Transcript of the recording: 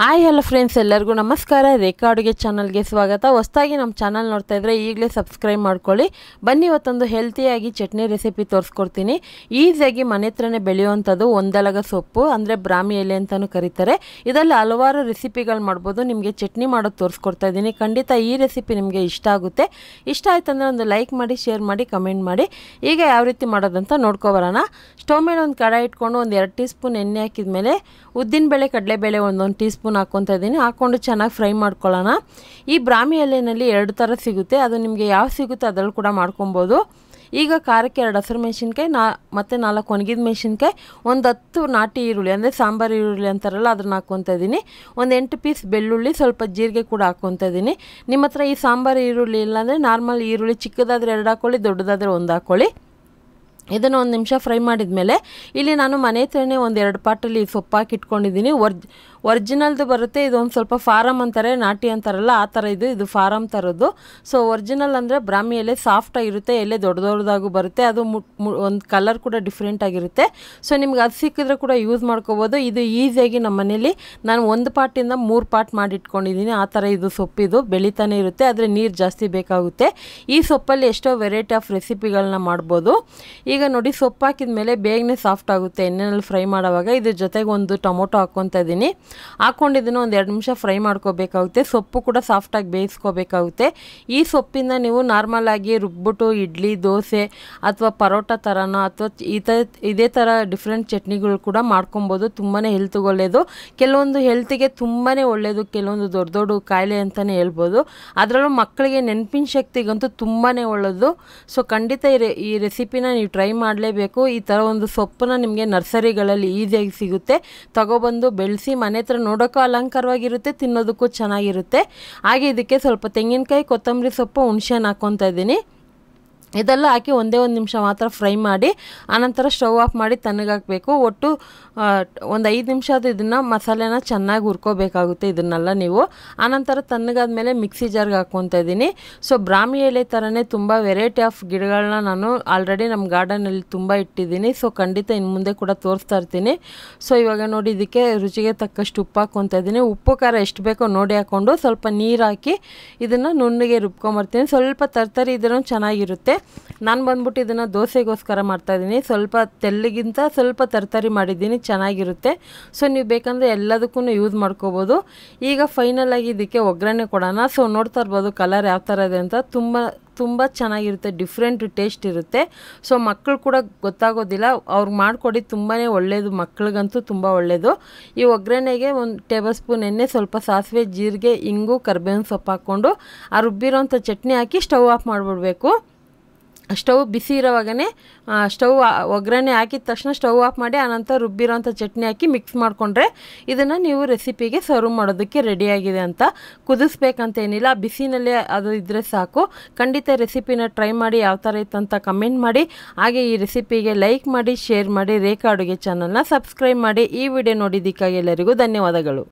hi hello friends ಎಲ್ಲರಿಗೂ ನಮಸ್ಕಾರ ರೇಖಾ ಅಡುಗೆ ಚಾನಲ್ಗೆ ಸ್ವಾಗತ ಹೊಸದಾಗಿ ನಮ್ಮ ಚಾನಲ್ ನೋಡ್ತಾ ಇದ್ದರೆ ಈಗಲೇ ಸಬ್ಸ್ಕ್ರೈಬ್ ಮಾಡ್ಕೊಳ್ಳಿ ಬನ್ನಿ ಇವತ್ತೊಂದು ಹೆಲ್ತಿಯಾಗಿ ಚಟ್ನಿ ರೆಸಿಪಿ ತೋರಿಸ್ಕೊಡ್ತೀನಿ ಈಸಿಯಾಗಿ ಮನೆ ಹತ್ರನೇ ಬೆಳೆಯುವಂಥದ್ದು ಒಂದಲಗ ಸೊಪ್ಪು ಅಂದರೆ ಬ್ರಾಹ್ಮಿ ಎಲೆ ಅಂತಲೂ ಕರೀತಾರೆ ಇದರಲ್ಲಿ ಹಲವಾರು ರೆಸಿಪಿಗಳು ಮಾಡ್ಬೋದು ನಿಮಗೆ ಚಟ್ನಿ ಮಾಡೋದು ತೋರಿಸ್ಕೊಡ್ತಾ ಇದ್ದೀನಿ ಖಂಡಿತ ಈ ರೆಸಿಪಿ ನಿಮಗೆ ಇಷ್ಟ ಆಗುತ್ತೆ ಇಷ್ಟ ಅಂದರೆ ಒಂದು ಲೈಕ್ ಮಾಡಿ ಶೇರ್ ಮಾಡಿ ಕಮೆಂಟ್ ಮಾಡಿ ಈಗ ಯಾವ ರೀತಿ ಮಾಡೋದಂತ ನೋಡ್ಕೊಬರೋಣ ಸ್ಟವ್ ಮೇಲೆ ಒಂದು ಕಡ ಇಟ್ಕೊಂಡು ಒಂದು ಎರಡು ಟೀ ಸ್ಪೂನ್ ಎಣ್ಣೆ ಹಾಕಿದ ಮೇಲೆ ಉದ್ದಿನಬೇಳೆ ಕಡಲೆಬೇಳೆ ಒಂದೊಂದು ಟೀ ಸ್ಪೂನ್ ಸ್ಪೂನ್ ಹಾಕ್ಕೊತಾ ಇದ್ದೀನಿ ಹಾಕ್ಕೊಂಡು ಚೆನ್ನಾಗಿ ಫ್ರೈ ಮಾಡ್ಕೊಳ್ಳೋಣ ಈ ಬ್ರಾಹ್ಮಿ ಎಲೆಯಲ್ಲಿ ಎರಡು ಥರ ಸಿಗುತ್ತೆ ಅದು ನಿಮಗೆ ಯಾವ ಸಿಗುತ್ತೆ ಅದರಲ್ಲಿ ಕೂಡ ಮಾಡ್ಕೊಬೋದು ಈಗ ಖಾರಕ್ಕೆ ಎರಡು ಹಸಿರು ಮೆಣಸಿನ್ಕಾಯಿ ನಾ ಮತ್ತು ನಾಲ್ಕು ಒಣಗಿದ ಮೆಣಸಿನ್ಕಾಯಿ ಒಂದು ಹತ್ತು ನಾಟಿ ಈರುಳ್ಳಿ ಅಂದರೆ ಸಾಂಬಾರು ಈರುಳ್ಳಿ ಅಂತಾರಲ್ಲ ಅದನ್ನು ಹಾಕ್ಕೊತಾ ಇದ್ದೀನಿ ಒಂದು ಎಂಟು ಪೀಸ್ ಬೆಳ್ಳುಳ್ಳಿ ಸ್ವಲ್ಪ ಜೀರಿಗೆ ಕೂಡ ಹಾಕ್ಕೊತಾ ಇದ್ದೀನಿ ನಿಮ್ಮ ಹತ್ರ ಈ ಸಾಂಬಾರು ಈರುಳ್ಳಿ ಇಲ್ಲಾಂದರೆ ನಾರ್ಮಲ್ ಈರುಳ್ಳಿ ಚಿಕ್ಕದಾದರೆ ಎರಡು ಹಾಕ್ಕೊಳ್ಳಿ ದೊಡ್ಡದಾದರೆ ಒಂದು ಹಾಕ್ಕೊಳ್ಳಿ ಇದನ್ನು ಒಂದು ನಿಮಿಷ ಫ್ರೈ ಮಾಡಿದ ಮೇಲೆ ಇಲ್ಲಿ ನಾನು ಮನೆ ಹತ್ರನೇ ಒಂದು ಎರಡು ಪಾಟಲ್ಲಿ ಹಾಕಿ ಇಟ್ಕೊಂಡಿದ್ದೀನಿ ಒರ್ಜ್ ಒರಿಜಿನಲ್ದು ಬರುತ್ತೆ ಇದೊಂದು ಸ್ವಲ್ಪ ಫಾರಮ್ ಅಂತಾರೆ ನಾಟಿ ಅಂತಾರಲ್ಲ ಆ ಥರ ಇದು ಇದು ಫಾರಮ್ ಥರದ್ದು ಸೊ ಒರಿಜಿನಲ್ ಅಂದರೆ ಬ್ರಾಹ್ಮಿ ಎಲೆ ಸಾಫ್ಟಾಗಿರುತ್ತೆ ಎಲೆ ದೊಡ್ಡ ದೊಡ್ಡದಾಗೂ ಬರುತ್ತೆ ಅದು ಮು ಒಂದು ಕಲರ್ ಕೂಡ ಡಿಫ್ರೆಂಟ್ ಆಗಿರುತ್ತೆ ಸೊ ನಿಮ್ಗೆ ಅದು ಸಿಕ್ಕಿದ್ರೆ ಕೂಡ ಯೂಸ್ ಮಾಡ್ಕೋಬೋದು ಇದು ಈಸಿಯಾಗಿ ನಮ್ಮ ಮನೇಲಿ ನಾನು ಒಂದು ಪಾರ್ಟಿಂದ ಮೂರು ಪಾಟ್ ಮಾಡಿಟ್ಕೊಂಡಿದ್ದೀನಿ ಆ ಥರ ಇದು ಸೊಪ್ಪಿದು ಬೆಳಿತಾನೆ ಇರುತ್ತೆ ಆದರೆ ನೀರು ಜಾಸ್ತಿ ಬೇಕಾಗುತ್ತೆ ಈ ಸೊಪ್ಪಲ್ಲಿ ಎಷ್ಟೋ ವೆರೈಟಿ ಆಫ್ ರೆಸಿಪಿಗಳನ್ನ ಮಾಡ್ಬೋದು ಈಗ ನೋಡಿ ಸೊಪ್ಪು ಹಾಕಿದ ಮೇಲೆ ಬೇಗನೆ ಸಾಫ್ಟ್ ಆಗುತ್ತೆ ಎಣ್ಣೆನಲ್ಲಿ ಫ್ರೈ ಮಾಡೋವಾಗ ಇದ್ರ ಜೊತೆಗೆ ಒಂದು ಟೊಮೊಟೊ ಹಾಕ್ಕೊತ ಇದ್ದೀನಿ ಹಾಕ್ಕೊಂಡಿದ್ದನ್ನು ಒಂದು ಎರಡು ನಿಮಿಷ ಫ್ರೈ ಮಾಡ್ಕೋಬೇಕಾಗುತ್ತೆ ಸೊಪ್ಪು ಕೂಡ ಸಾಫ್ಟಾಗಿ ಬೇಯಿಸ್ಕೋಬೇಕಾಗುತ್ತೆ ಈ ಸೊಪ್ಪಿಂದ ನೀವು ಆಗಿ ರುಬ್ಬಿಟ್ಟು ಇಡ್ಲಿ ದೋಸೆ ಅಥವಾ ಪರೋಟ ಥರನೋ ಅಥವಾ ಈ ಥರ ಇದೇ ಥರ ಡಿಫ್ರೆಂಟ್ ಚಟ್ನಿಗಳು ಕೂಡ ಮಾಡ್ಕೊಬೋದು ತುಂಬಾ ಹೆಲ್ತ್ಗೆ ಒಳ್ಳೆಯದು ಕೆಲವೊಂದು ಹೆಲ್ತಿಗೆ ತುಂಬಾ ಒಳ್ಳೆಯದು ಕೆಲವೊಂದು ದೊಡ್ಡ ದೊಡ್ಡ ಕಾಯಿಲೆ ಅಂತಲೇ ಹೇಳ್ಬೋದು ಅದರಲ್ಲೂ ಮಕ್ಕಳಿಗೆ ನೆನಪಿನ ಶಕ್ತಿಗಂತೂ ತುಂಬಾ ಒಳ್ಳೆಯದು ಸೊ ಖಂಡಿತ ಈ ರೆಸಿಪಿನ ನೀವು ಟ್ರೈ ಮಾಡಲೇಬೇಕು ಈ ಥರ ಒಂದು ಸೊಪ್ಪನ್ನ ನಿಮಗೆ ನರ್ಸರಿಗಳಲ್ಲಿ ಈಸಿಯಾಗಿ ಸಿಗುತ್ತೆ ತಗೊಬಂದು ಬೆಳೆಸಿ ಮನೆ ಹತ್ರ ನೋಡೋಕ್ಕೂ ಅಲಂಕಾರವಾಗಿರುತ್ತೆ ತಿನ್ನೋದಕ್ಕೂ ಚೆನ್ನಾಗಿರುತ್ತೆ ಹಾಗೆ ಇದಕ್ಕೆ ಸ್ವಲ್ಪ ತೆಂಗಿನಕಾಯಿ ಕೊತ್ತಂಬರಿ ಸೊಪ್ಪು ಹಣ್ಣು ಹಾಕೊತಾ ಇದ್ದೀನಿ ಇದೆಲ್ಲ ಹಾಕಿ ಒಂದೇ ಒಂದು ನಿಮಿಷ ಮಾತ್ರ ಫ್ರೈ ಮಾಡಿ ಆನಂತರ ಸ್ಟವ್ ಆಫ್ ಮಾಡಿ ತಣ್ಣಗಾಕಬೇಕು ಒಟ್ಟು ಒಂದು ಐದು ನಿಮಿಷ ಅದು ಇದನ್ನು ಮಸಾಲೆನ ಚೆನ್ನಾಗಿ ಹುರ್ಕೋಬೇಕಾಗುತ್ತೆ ಇದನ್ನೆಲ್ಲ ನೀವು ಆನಂತರ ಮೇಲೆ ಮಿಕ್ಸಿ ಜಾರ್ಗೆ ಹಾಕ್ಕೊತಾ ಇದ್ದೀನಿ ಸೊ ಬ್ರಾಹ್ಮಿ ಎಲೆ ಥರನೇ ತುಂಬ ವೆರೈಟಿ ಆಫ್ ಗಿಡಗಳನ್ನ ನಾನು ಆಲ್ರೆಡಿ ನಮ್ಮ ಗಾರ್ಡನಲ್ಲಿ ತುಂಬ ಇಟ್ಟಿದ್ದೀನಿ ಸೊ ಖಂಡಿತ ಇನ್ನು ಮುಂದೆ ಕೂಡ ತೋರಿಸ್ತಾ ಇರ್ತೀನಿ ಸೊ ಇವಾಗ ನೋಡಿ ಇದಕ್ಕೆ ರುಚಿಗೆ ತಕ್ಕಷ್ಟು ಉಪ್ಪು ಹಾಕ್ಕೊತಾ ಇದ್ದೀನಿ ಉಪ್ಪು ಖಾರ ಎಷ್ಟು ಬೇಕೋ ನೋಡಿ ಹಾಕ್ಕೊಂಡು ಸ್ವಲ್ಪ ನೀರು ಹಾಕಿ ಇದನ್ನು ನುಣ್ಣಗೆ ರುಬ್ಕೊಂಬರ್ತೀನಿ ಸ್ವಲ್ಪ ತರ್ತರಿ ಇದ್ರೂ ಚೆನ್ನಾಗಿರುತ್ತೆ ನಾನು ಬಂದ್ಬಿಟ್ಟು ಇದನ್ನು ದೋಸೆಗೋಸ್ಕರ ಮಾಡ್ತಾಯಿದ್ದೀನಿ ಸ್ವಲ್ಪ ತೆಲ್ಲಿಗಿಂತ ಸ್ವಲ್ಪ ತರಕಾರಿ ಮಾಡಿದ್ದೀನಿ ಚೆನ್ನಾಗಿರುತ್ತೆ ಸೊ ನೀವು ಬೇಕಂದರೆ ಎಲ್ಲದಕ್ಕೂ ಯೂಸ್ ಮಾಡ್ಕೋಬೋದು ಈಗ ಫೈನಲ್ ಆಗಿ ಇದಕ್ಕೆ ಒಗ್ಗರಣೆ ಕೊಡೋಣ ಸೊ ನೋಡ್ತಾ ಇರ್ಬೋದು ಕಲರ್ ಯಾವ ಥರ ಇದೆ ಅಂತ ತುಂಬ ತುಂಬ ಚೆನ್ನಾಗಿರುತ್ತೆ ಡಿಫ್ರೆಂಟ್ ಟೇಸ್ಟ್ ಇರುತ್ತೆ ಸೊ ಮಕ್ಕಳು ಕೂಡ ಗೊತ್ತಾಗೋದಿಲ್ಲ ಅವ್ರಿಗೆ ಮಾಡಿಕೊಡಿ ತುಂಬಾ ಒಳ್ಳೆಯದು ಮಕ್ಳಿಗಂತೂ ತುಂಬ ಒಳ್ಳೆಯದು ಈ ಒಗ್ಗರಣೆಗೆ ಒಂದು ಟೇಬಲ್ ಸ್ಪೂನ್ ಎಣ್ಣೆ ಸ್ವಲ್ಪ ಸಾಸಿವೆ ಜೀರಿಗೆ ಇಂಗು ಕರ್ಬೇವಿನ ಸೊಪ್ಪು ಹಾಕ್ಕೊಂಡು ಆ ರುಬ್ಬಿರೋಂಥ ಚಟ್ನಿ ಹಾಕಿ ಸ್ಟವ್ ಆಫ್ ಮಾಡಿಬಿಡ್ಬೇಕು ಸ್ಟವ್ ಬಿಸಿ ಇರೋವಾಗೇ ಸ್ಟವ್ ಒಗ್ಗರಣೆ ಹಾಕಿದ ತಕ್ಷಣ ಸ್ಟವ್ ಆಫ್ ಮಾಡಿ ಆನಂತರ ರುಬ್ಬಿರೋಂಥ ಚಟ್ನಿ ಹಾಕಿ ಮಿಕ್ಸ್ ಮಾಡಿಕೊಂಡ್ರೆ ಇದನ್ನು ನೀವು ರೆಸಿಪಿಗೆ ಸರ್ವ್ ಮಾಡೋದಕ್ಕೆ ರೆಡಿಯಾಗಿದೆ ಅಂತ ಕುದಿಸ್ಬೇಕಂತೇನಿಲ್ಲ ಏನಿಲ್ಲ ಬಿಸಿನಲ್ಲೇ ಅದು ಇದ್ದರೆ ಸಾಕು ಖಂಡಿತ ರೆಸಿಪಿನ ಟ್ರೈ ಮಾಡಿ ಯಾವ ಥರ ಇತ್ತು ಅಂತ ಕಮೆಂಟ್ ಮಾಡಿ ಹಾಗೆ ಈ ರೆಸಿಪಿಗೆ ಲೈಕ್ ಮಾಡಿ ಶೇರ್ ಮಾಡಿ ರೇಖಾ ಅಡುಗೆ ಚಾನಲ್ನ ಸಬ್ಸ್ಕ್ರೈಬ್ ಮಾಡಿ ಈ ವಿಡಿಯೋ ನೋಡಿದ್ದಕ್ಕಾಗಿ ಎಲ್ಲರಿಗೂ ಧನ್ಯವಾದಗಳು